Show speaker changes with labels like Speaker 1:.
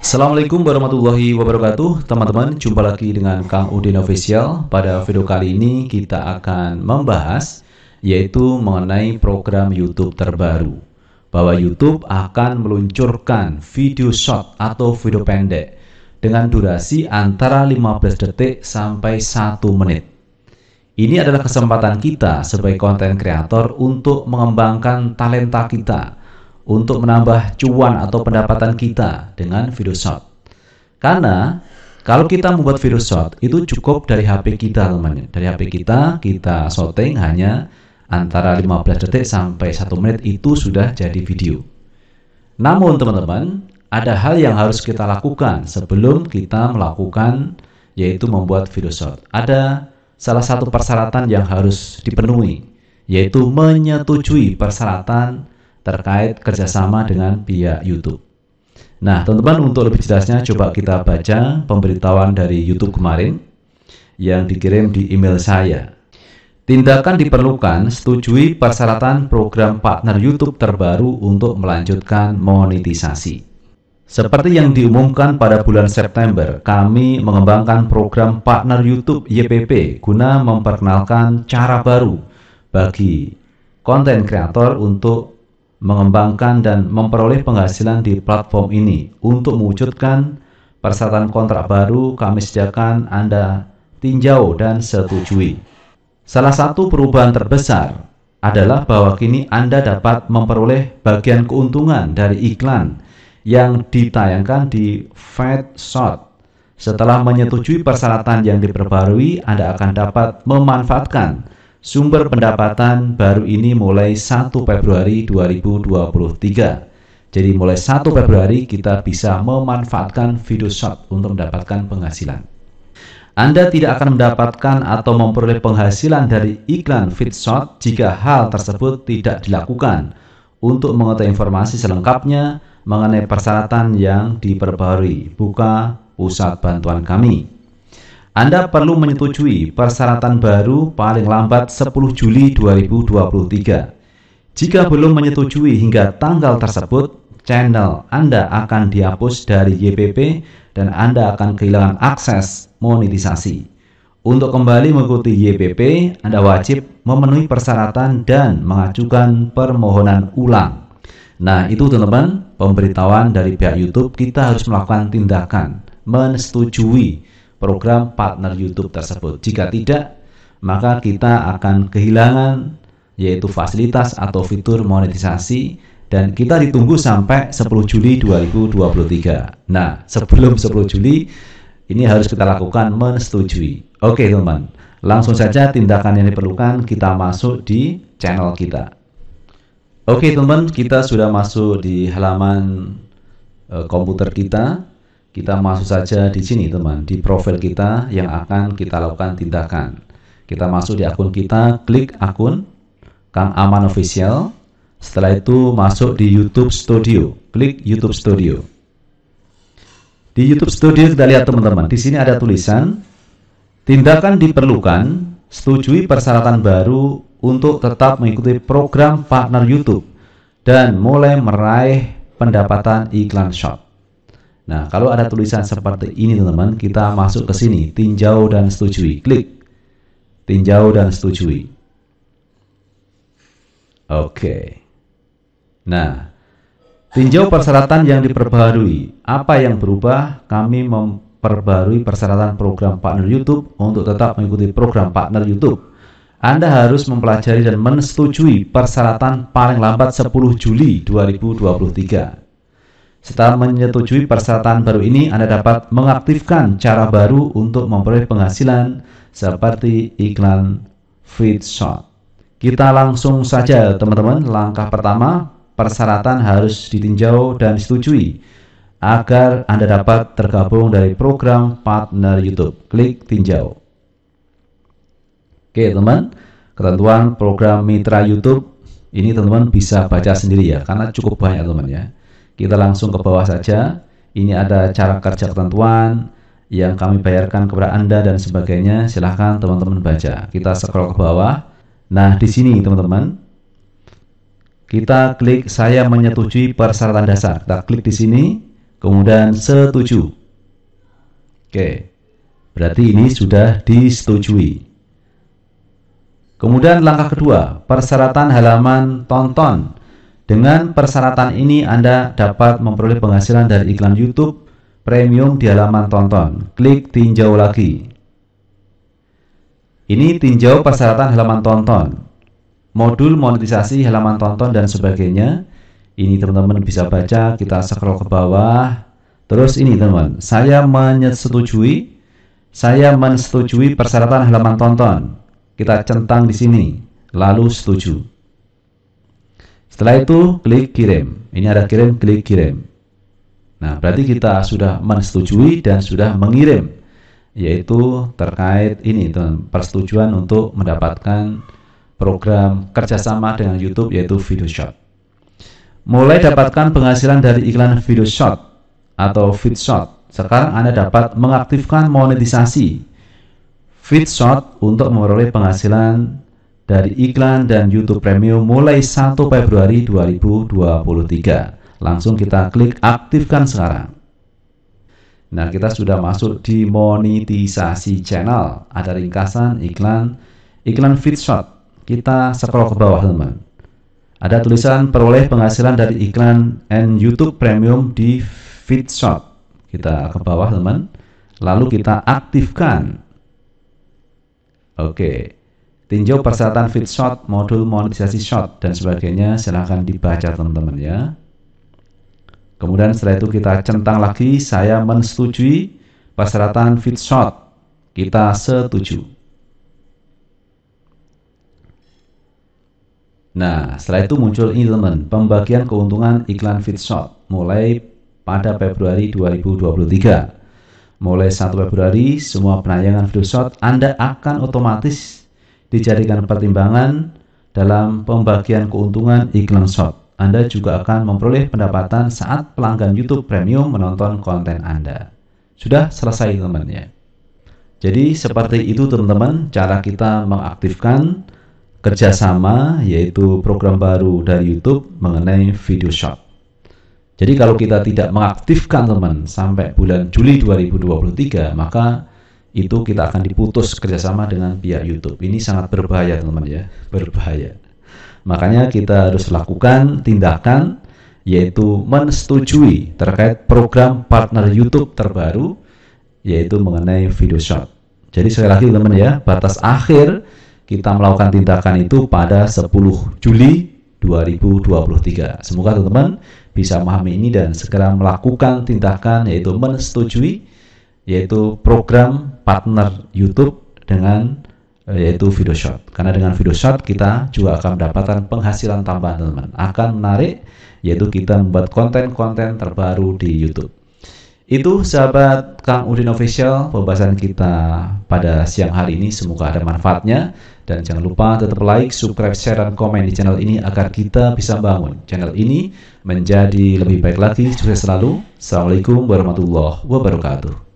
Speaker 1: Assalamualaikum warahmatullahi wabarakatuh Teman-teman, jumpa lagi dengan Kang Udin Official Pada video kali ini kita akan membahas Yaitu mengenai program Youtube terbaru Bahwa Youtube akan meluncurkan video short atau video pendek Dengan durasi antara 15 detik sampai 1 menit Ini adalah kesempatan kita sebagai konten kreator Untuk mengembangkan talenta kita untuk menambah cuan atau pendapatan kita dengan video shot. Karena kalau kita membuat video shot itu cukup dari HP kita teman teman dari HP kita kita shooting hanya antara 15 detik sampai 1 menit itu sudah jadi video namun teman-teman ada hal yang harus kita lakukan sebelum kita melakukan yaitu membuat video shot ada salah satu persyaratan yang harus dipenuhi yaitu menyetujui persyaratan terkait kerjasama dengan pihak YouTube. Nah, teman-teman untuk lebih jelasnya coba kita baca pemberitahuan dari YouTube kemarin yang dikirim di email saya. Tindakan diperlukan setujui persyaratan program partner YouTube terbaru untuk melanjutkan monetisasi. Seperti yang diumumkan pada bulan September, kami mengembangkan program partner YouTube YPP guna memperkenalkan cara baru bagi konten kreator untuk mengembangkan dan memperoleh penghasilan di platform ini. Untuk mewujudkan persyaratan kontrak baru, kami sediakan Anda tinjau dan setujui. Salah satu perubahan terbesar adalah bahwa kini Anda dapat memperoleh bagian keuntungan dari iklan yang ditayangkan di Fed Shot. Setelah menyetujui persyaratan yang diperbarui, Anda akan dapat memanfaatkan Sumber pendapatan baru ini mulai 1 Februari 2023. Jadi mulai 1 Februari kita bisa memanfaatkan video shot untuk mendapatkan penghasilan. Anda tidak akan mendapatkan atau memperoleh penghasilan dari iklan feed Shot jika hal tersebut tidak dilakukan. Untuk mengetahui informasi selengkapnya mengenai persyaratan yang diperbarui, buka pusat bantuan kami. Anda perlu menyetujui persyaratan baru paling lambat 10 Juli 2023. Jika belum menyetujui hingga tanggal tersebut, channel Anda akan dihapus dari YPP dan Anda akan kehilangan akses monetisasi. Untuk kembali mengikuti YPP, Anda wajib memenuhi persyaratan dan mengajukan permohonan ulang. Nah, itu teman-teman, pemberitahuan dari pihak YouTube kita harus melakukan tindakan menyetujui program partner YouTube tersebut. Jika tidak, maka kita akan kehilangan yaitu fasilitas atau fitur monetisasi dan kita ditunggu sampai 10 Juli 2023. Nah, sebelum 10 Juli ini harus kita lakukan menyetujui. Oke, teman. Langsung saja tindakan yang diperlukan kita masuk di channel kita. Oke, teman, kita sudah masuk di halaman eh, komputer kita. Kita masuk saja di sini teman, di profil kita yang akan kita lakukan tindakan. Kita masuk di akun kita, klik akun Kang Aman Official. Setelah itu masuk di YouTube Studio, klik YouTube Studio. Di YouTube Studio kita lihat teman-teman, di sini ada tulisan tindakan diperlukan, setujui persyaratan baru untuk tetap mengikuti program partner YouTube dan mulai meraih pendapatan iklan shop. Nah, kalau ada tulisan seperti ini teman-teman, kita masuk ke sini, tinjau dan setujui. Klik. Tinjau dan setujui. Oke. Nah, tinjau persyaratan yang diperbarui. Apa yang berubah? Kami memperbarui persyaratan program partner YouTube untuk tetap mengikuti program partner YouTube. Anda harus mempelajari dan menyetujui persyaratan paling lambat 10 Juli 2023. Setelah menyetujui persyaratan baru ini, Anda dapat mengaktifkan cara baru untuk memperoleh penghasilan seperti iklan feed shot. Kita langsung saja teman-teman, langkah pertama persyaratan harus ditinjau dan disetujui agar Anda dapat tergabung dari program partner YouTube. Klik tinjau. Oke teman, ketentuan program mitra YouTube ini teman-teman bisa baca sendiri ya, karena cukup banyak teman ya kita langsung ke bawah saja. Ini ada cara kerja ketentuan yang kami bayarkan kepada Anda dan sebagainya. Silahkan teman-teman baca. Kita scroll ke bawah. Nah, di sini teman-teman, kita klik saya menyetujui persyaratan dasar. Kita klik di sini, kemudian setuju. Oke, berarti ini sudah disetujui. Kemudian langkah kedua, persyaratan halaman tonton dengan persyaratan ini Anda dapat memperoleh penghasilan dari iklan YouTube premium di halaman tonton. Klik tinjau lagi. Ini tinjau persyaratan halaman tonton, modul monetisasi halaman tonton dan sebagainya. Ini teman-teman bisa baca, kita scroll ke bawah. Terus ini teman, saya menyetujui, saya menyetujui persyaratan halaman tonton. Kita centang di sini, lalu setuju. Setelah nah, itu klik kirim. Ini ada kirim, klik kirim. Nah, berarti kita sudah menyetujui dan sudah mengirim yaitu terkait ini dengan persetujuan untuk mendapatkan program kerjasama dengan YouTube yaitu Video Shot. Mulai dapatkan penghasilan dari iklan Video Shot atau shot. Sekarang Anda dapat mengaktifkan monetisasi shot untuk memperoleh penghasilan dari iklan dan YouTube Premium mulai 1 Februari 2023. Langsung kita klik aktifkan sekarang. Nah, kita sudah masuk di monetisasi channel. Ada ringkasan iklan iklan feed shot. Kita scroll ke bawah, teman. Ada tulisan peroleh penghasilan dari iklan and YouTube Premium di feed shot. Kita ke bawah, teman. Lalu kita aktifkan. Oke. Okay tinjau persyaratan feed shot, modul monetisasi shot, dan sebagainya. Silahkan dibaca teman-teman ya. Kemudian setelah itu kita centang lagi, saya menyetujui persyaratan feed shot. Kita setuju. Nah, setelah itu muncul ini pembagian keuntungan iklan feed shot mulai pada Februari 2023. Mulai 1 Februari, semua penayangan video shot Anda akan otomatis dijadikan pertimbangan dalam pembagian keuntungan iklan shop. Anda juga akan memperoleh pendapatan saat pelanggan YouTube Premium menonton konten Anda. Sudah selesai teman-teman Jadi seperti itu teman-teman cara kita mengaktifkan kerjasama yaitu program baru dari YouTube mengenai video shop. Jadi kalau kita tidak mengaktifkan teman sampai bulan Juli 2023 maka itu kita akan diputus kerjasama dengan pihak YouTube. Ini sangat berbahaya teman-teman ya, berbahaya. Makanya kita harus lakukan tindakan yaitu menyetujui terkait program partner YouTube terbaru yaitu mengenai video shot. Jadi sekali lagi teman-teman ya, batas akhir kita melakukan tindakan itu pada 10 Juli 2023. Semoga teman-teman bisa memahami ini dan segera melakukan tindakan yaitu menyetujui yaitu program partner YouTube dengan eh, yaitu video shot. Karena dengan video shot kita juga akan mendapatkan penghasilan tambahan teman-teman. Akan menarik yaitu kita membuat konten-konten terbaru di YouTube. Itu sahabat Kang Udin Official pembahasan kita pada siang hari ini semoga ada manfaatnya dan jangan lupa tetap like, subscribe, share dan komen di channel ini agar kita bisa bangun channel ini menjadi lebih baik lagi. Sukses selalu. Assalamualaikum warahmatullahi wabarakatuh.